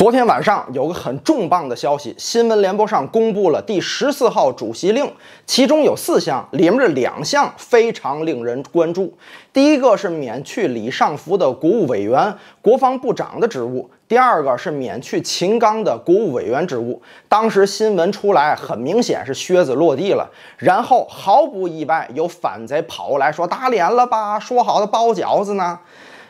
昨天晚上有个很重磅的消息，新闻联播上公布了第十四号主席令，其中有四项，里面的两项非常令人关注。第一个是免去李尚福的国务委员、国防部长的职务；第二个是免去秦刚的国务委员职务。当时新闻出来，很明显是靴子落地了。然后毫不意外，有反贼跑过来说打脸了吧？说好的包饺子呢？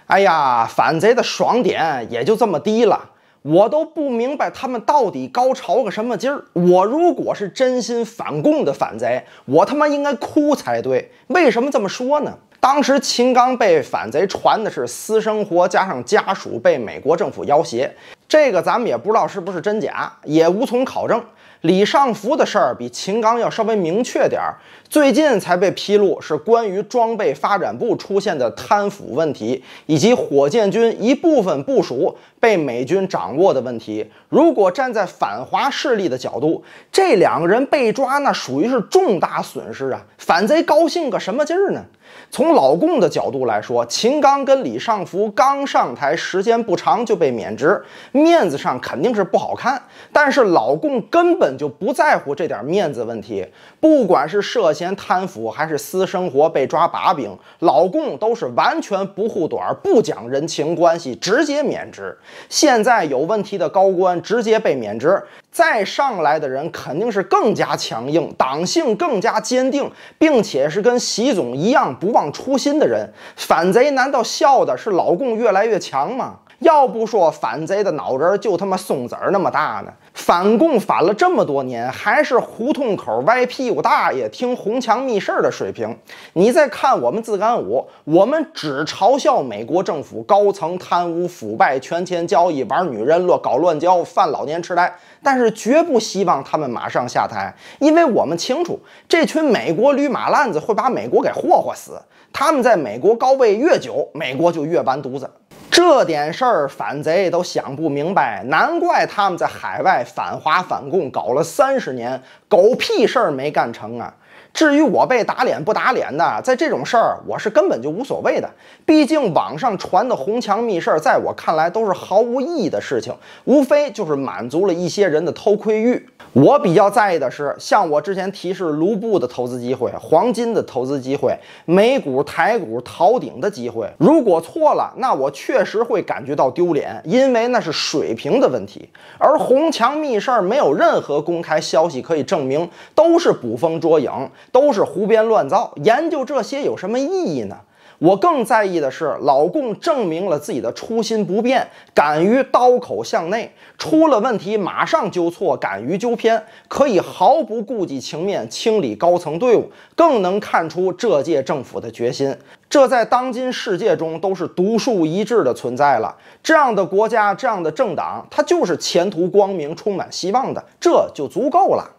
哎呀，反贼的爽点也就这么低了。我都不明白他们到底高潮个什么劲儿。我如果是真心反共的反贼，我他妈应该哭才对。为什么这么说呢？当时秦刚被反贼传的是私生活加上家属被美国政府要挟，这个咱们也不知道是不是真假，也无从考证。李尚福的事儿比秦刚要稍微明确点儿，最近才被披露，是关于装备发展部出现的贪腐问题，以及火箭军一部分部署被美军掌握的问题。如果站在反华势力的角度，这两个人被抓，那属于是重大损失啊！反贼高兴个什么劲儿呢？从老共的角度来说，秦刚跟李尚福刚上台时间不长就被免职，面子上肯定是不好看。但是老共根本就不在乎这点面子问题，不管是涉嫌贪腐还是私生活被抓把柄，老共都是完全不护短、不讲人情关系，直接免职。现在有问题的高官直接被免职。再上来的人肯定是更加强硬，党性更加坚定，并且是跟习总一样不忘初心的人。反贼难道笑的是老共越来越强吗？要不说反贼的脑仁就他妈松子儿那么大呢？反共反了这么多年，还是胡同口歪屁股大爷听红墙密室的水平。你再看我们自干五，我们只嘲笑美国政府高层贪污腐败、权钱交易、玩女人乱搞乱交、犯老年痴呆，但是绝不希望他们马上下台，因为我们清楚，这群美国驴马烂子会把美国给霍霍死。他们在美国高位越久，美国就越完犊子。这点事儿，反贼都想不明白，难怪他们在海外反华反共搞了三十年，狗屁事儿没干成啊！至于我被打脸不打脸的，在这种事儿我是根本就无所谓的。毕竟网上传的红墙密事儿，在我看来都是毫无意义的事情，无非就是满足了一些人的偷窥欲。我比较在意的是，像我之前提示卢布的投资机会、黄金的投资机会、美股、台股逃顶的机会。如果错了，那我确实会感觉到丢脸，因为那是水平的问题。而红墙密事儿没有任何公开消息可以证明，都是捕风捉影。都是胡编乱造，研究这些有什么意义呢？我更在意的是，老共证明了自己的初心不变，敢于刀口向内，出了问题马上纠错，敢于纠偏，可以毫不顾及情面清理高层队伍，更能看出这届政府的决心。这在当今世界中都是独树一帜的存在了。这样的国家，这样的政党，它就是前途光明、充满希望的，这就足够了。